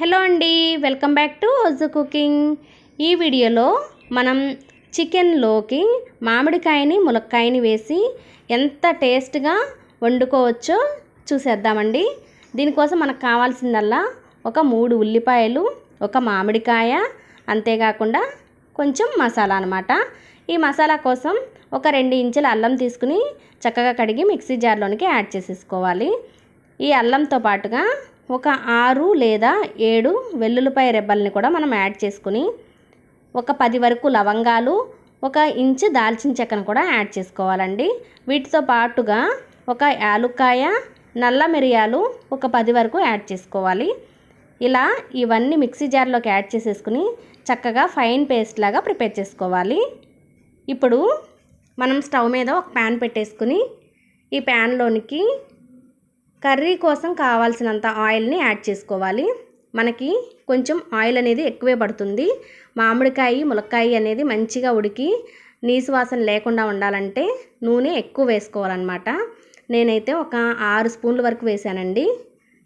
hello అండి welcome back to ఒజు cooking ఈ వీడియోలో మనం చికెన్లోకి మామిడికాయని ములక్కాయని వేసి ఎంత టేస్ట్గా వండుకోవచ్చో చూసేద్దామండి దీనికోసం మనకు కావాల్సిందల్లా ఒక మూడు ఉల్లిపాయలు ఒక మామిడికాయ అంతేకాకుండా కొంచెం మసాలా అనమాట ఈ మసాలా కోసం ఒక రెండు ఇంచుల అల్లం తీసుకుని చక్కగా కడిగి మిక్సీ జార్లోనికి యాడ్ చేసేసుకోవాలి ఈ అల్లంతో పాటుగా ఒక ఆరు లేదా ఏడు వెల్లుల్లిపాయ రెబ్బల్ని కూడా మనం యాడ్ చేసుకుని ఒక పది వరకు లవంగాలు ఒక ఇంచు దాల్చిన చెక్కను కూడా యాడ్ చేసుకోవాలండి వీటితో పాటుగా ఒక యాలుక్కాయ నల్ల మిరియాలు ఒక పది వరకు యాడ్ చేసుకోవాలి ఇలా ఇవన్నీ మిక్సీ జార్లోకి యాడ్ చేసేసుకుని చక్కగా ఫైన్ పేస్ట్ లాగా ప్రిపేర్ చేసుకోవాలి ఇప్పుడు మనం స్టవ్ మీద ఒక ప్యాన్ పెట్టేసుకుని ఈ ప్యాన్లోనికి కర్రీ కోసం కావాల్సినంత ఆయిల్ని యాడ్ చేసుకోవాలి మనకి కొంచెం ఆయిల్ అనేది ఎక్కువే పడుతుంది మామిడికాయ ములక్కాయ అనేది మంచిగా ఉడికి నీసు వాసన లేకుండా ఉండాలంటే నూనె ఎక్కువ వేసుకోవాలన్నమాట నేనైతే ఒక ఆరు స్పూన్ల వరకు వేసానండి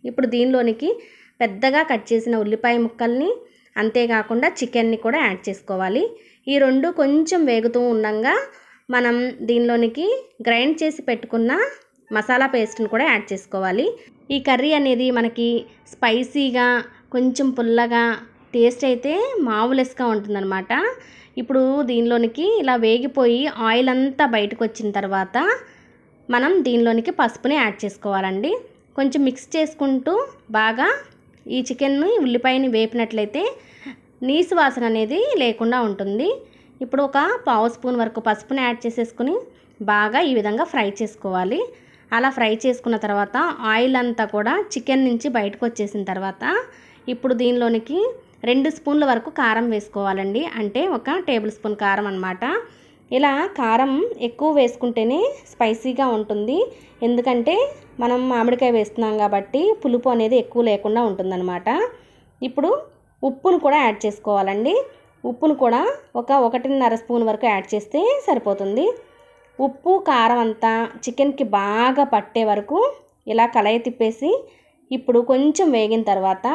ఇప్పుడు దీనిలోనికి పెద్దగా కట్ చేసిన ఉల్లిపాయ ముక్కల్ని అంతేకాకుండా చికెన్ని కూడా యాడ్ చేసుకోవాలి ఈ రెండు కొంచెం వేగుతూ ఉండగా మనం దీనిలోనికి గ్రైండ్ చేసి పెట్టుకున్న మసాలా పేస్ట్ని కూడా యాడ్ చేసుకోవాలి ఈ కర్రీ అనేది మనకి స్పైసీగా కొంచెం పుల్లగా టేస్ట్ అయితే మావులెస్గా ఉంటుందన్నమాట ఇప్పుడు దీనిలోనికి ఇలా వేగిపోయి ఆయిల్ అంతా బయటకు వచ్చిన తర్వాత మనం దీనిలోనికి పసుపుని యాడ్ చేసుకోవాలండి కొంచెం మిక్స్ చేసుకుంటూ బాగా ఈ చికెన్ని ఉల్లిపాయని వేపినట్లయితే నీసు వాసన అనేది లేకుండా ఉంటుంది ఇప్పుడు ఒక పావు స్పూన్ వరకు పసుపుని యాడ్ చేసేసుకుని బాగా ఈ విధంగా ఫ్రై చేసుకోవాలి అలా ఫ్రై చేసుకున్న తర్వాత ఆయిల్ అంతా కూడా చికెన్ నుంచి బయటకు వచ్చేసిన తర్వాత ఇప్పుడు దీనిలోనికి రెండు స్పూన్ల వరకు కారం వేసుకోవాలండి అంటే ఒక టేబుల్ స్పూన్ కారం అనమాట ఇలా కారం ఎక్కువ వేసుకుంటేనే స్పైసీగా ఉంటుంది ఎందుకంటే మనం మామిడికాయ వేస్తున్నాం కాబట్టి పులుపు అనేది ఎక్కువ లేకుండా ఉంటుందన్నమాట ఇప్పుడు ఉప్పును కూడా యాడ్ చేసుకోవాలండి ఉప్పును కూడా ఒక ఒకటిన్నర స్పూన్ వరకు యాడ్ చేస్తే సరిపోతుంది ఉప్పు కారం అంతా చికెన్కి బాగా పట్టే వరకు ఇలా కలయి తిప్పేసి ఇప్పుడు కొంచెం వేగిన తర్వాత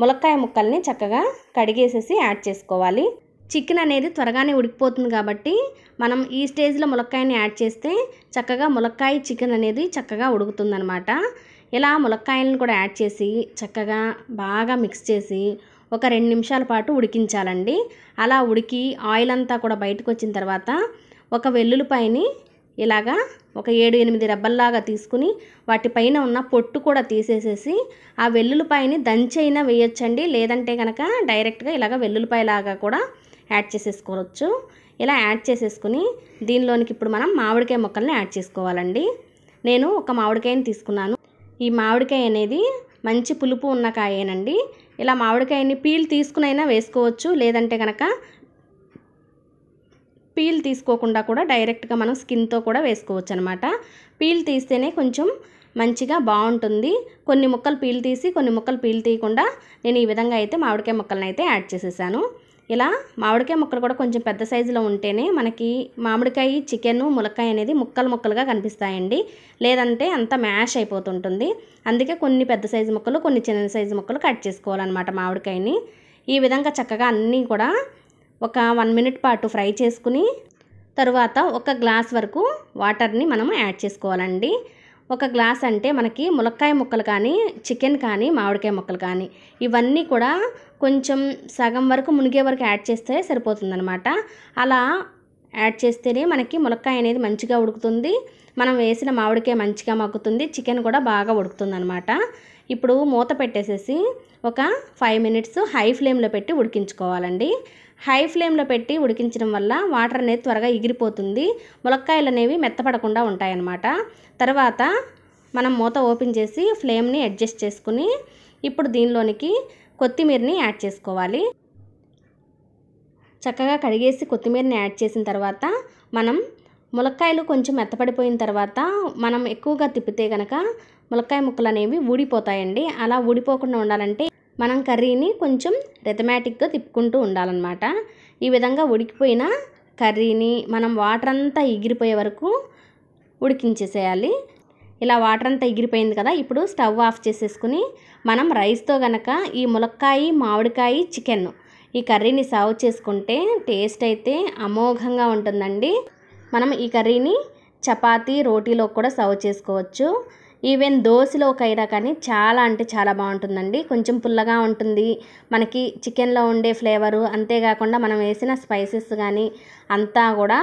ములక్కాయ ముక్కల్ని చక్కగా కడిగేసేసి యాడ్ చేసుకోవాలి చికెన్ అనేది త్వరగానే ఉడికిపోతుంది కాబట్టి మనం ఈ స్టేజ్లో ములక్కాయని యాడ్ చేస్తే చక్కగా ములక్కాయ చికెన్ అనేది చక్కగా ఉడుకుతుందనమాట ఇలా ములక్కాయలను కూడా యాడ్ చేసి చక్కగా బాగా మిక్స్ చేసి ఒక రెండు నిమిషాల పాటు ఉడికించాలండి అలా ఉడికి ఆయిల్ అంతా కూడా బయటకు వచ్చిన తర్వాత ఒక వెల్లుల్లిపాయని ఇలాగా ఒక ఏడు ఎనిమిది రెబ్బల్లాగా తీసుకుని వాటిపైన ఉన్న పొట్టు కూడా తీసేసేసి ఆ వెల్లుల్లిపాయని దంచైనా వేయొచ్చండి లేదంటే కనుక డైరెక్ట్గా ఇలాగ వెల్లుల్లిపాయలాగా కూడా యాడ్ చేసేసుకోవచ్చు ఇలా యాడ్ చేసేసుకుని దీనిలోనికి ఇప్పుడు మనం మామిడికాయ ముక్కల్ని యాడ్ చేసుకోవాలండి నేను ఒక మామిడికాయని తీసుకున్నాను ఈ మామిడికాయ అనేది మంచి పులుపు ఉన్న కాయేనండి ఇలా మామిడికాయని పీల్ తీసుకునైనా వేసుకోవచ్చు లేదంటే కనుక పీల్ తీసుకోకుండా కూడా డైరెక్ట్గా మనం స్కిన్తో కూడా వేసుకోవచ్చు అనమాట పీల్ తీస్తేనే కొంచెం మంచిగా బాగుంటుంది కొన్ని ముక్కలు పీల్ తీసి కొన్ని ముక్కలు పీల్ తీయకుండా నేను ఈ విధంగా అయితే మామిడికాయ ముక్కలను అయితే యాడ్ చేసేసాను ఇలా మామిడికాయ ముక్కలు కూడా కొంచెం పెద్ద సైజులో ఉంటేనే మనకి మామిడికాయ చికెన్ ములక్కాయ అనేది ముక్కలు ముక్కలుగా కనిపిస్తాయండి లేదంటే అంత మ్యాష్ అయిపోతుంటుంది అందుకే కొన్ని పెద్ద సైజు ముక్కలు కొన్ని చిన్న సైజు ముక్కలు కట్ చేసుకోవాలన్నమాట మామిడికాయని ఈ విధంగా చక్కగా అన్నీ కూడా ఒక వన్ మినిట్ పాటు ఫ్రై చేసుకుని తరువాత ఒక గ్లాస్ వరకు వాటర్ని మనం యాడ్ చేసుకోవాలండి ఒక గ్లాస్ అంటే మనకి ములక్కాయ ముక్కలు కానీ చికెన్ కానీ మామిడికాయ ముక్కలు కానీ ఇవన్నీ కూడా కొంచెం సగం వరకు మునిగే వరకు యాడ్ చేస్తే సరిపోతుందనమాట అలా యాడ్ చేస్తేనే మనకి ములక్కాయ అనేది మంచిగా ఉడుకుతుంది మనం వేసిన మామిడికాయ మంచిగా మగ్గుతుంది చికెన్ కూడా బాగా ఉడుకుతుంది అనమాట ఇప్పుడు మూత పెట్టేసేసి ఒక ఫైవ్ మినిట్స్ హై ఫ్లేమ్లో పెట్టి ఉడికించుకోవాలండి హై ఫ్లేమ్లో పెట్టి ఉడికించడం వల్ల వాటర్ అనేది త్వరగా ఎగిరిపోతుంది ములక్కాయలు అనేవి మెత్తపడకుండా ఉంటాయన్నమాట తర్వాత మనం మూత ఓపెన్ చేసి ఫ్లేమ్ని అడ్జస్ట్ చేసుకుని ఇప్పుడు దీనిలోనికి కొత్తిమీరని యాడ్ చేసుకోవాలి చక్కగా కడిగేసి కొత్తిమీరని యాడ్ చేసిన తర్వాత మనం ములక్కాయలు కొంచెం మెత్తపడిపోయిన తర్వాత మనం ఎక్కువగా తిప్పితే కనుక ములక్కాయ ముక్కలు అనేవి ఊడిపోతాయండి అలా ఊడిపోకుండా ఉండాలంటే మనం కర్రీని కొంచెం రెథమాటిక్గా తిప్పుకుంటూ ఉండాలన్నమాట ఈ విధంగా ఉడికిపోయిన కర్రీని మనం వాటర్ అంతా ఎగిరిపోయే వరకు ఉడికించేసేయాలి ఇలా వాటర్ అంతా ఎగిరిపోయింది కదా ఇప్పుడు స్టవ్ ఆఫ్ చేసేసుకుని మనం రైస్తో గనక ఈ ములక్కాయ మామిడికాయ చికెన్ ఈ కర్రీని సర్వ్ చేసుకుంటే టేస్ట్ అయితే అమోఘంగా ఉంటుందండి మనం ఈ కర్రీని చపాతీ రోటీలో కూడా సర్వ్ చేసుకోవచ్చు ఈవెన్ దోశలో అయినా కానీ చాలా అంటే చాలా బాగుంటుందండి కొంచెం పుల్లగా ఉంటుంది మనకి చికెన్లో ఉండే ఫ్లేవరు అంతేకాకుండా మనం వేసిన స్పైసెస్ కానీ అంతా కూడా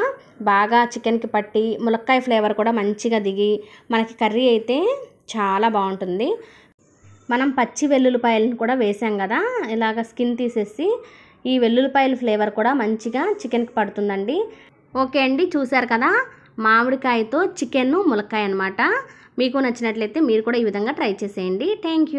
బాగా చికెన్కి పట్టి ములక్కాయ ఫ్లేవర్ కూడా మంచిగా దిగి మనకి కర్రీ అయితే చాలా బాగుంటుంది మనం పచ్చి వెల్లుల్లిపాయలను కూడా వేసాం కదా ఇలాగ స్కిన్ తీసేసి ఈ వెల్లుల్లిపాయల ఫ్లేవర్ కూడా మంచిగా చికెన్కి పడుతుందండి ఓకే అండి చూసారు కదా మామిడికాయతో చికెన్ ములక్కాయ అనమాట మీకు నచ్చినట్లయితే మీరు కూడా ఈ విధంగా ట్రై చేసేయండి థ్యాంక్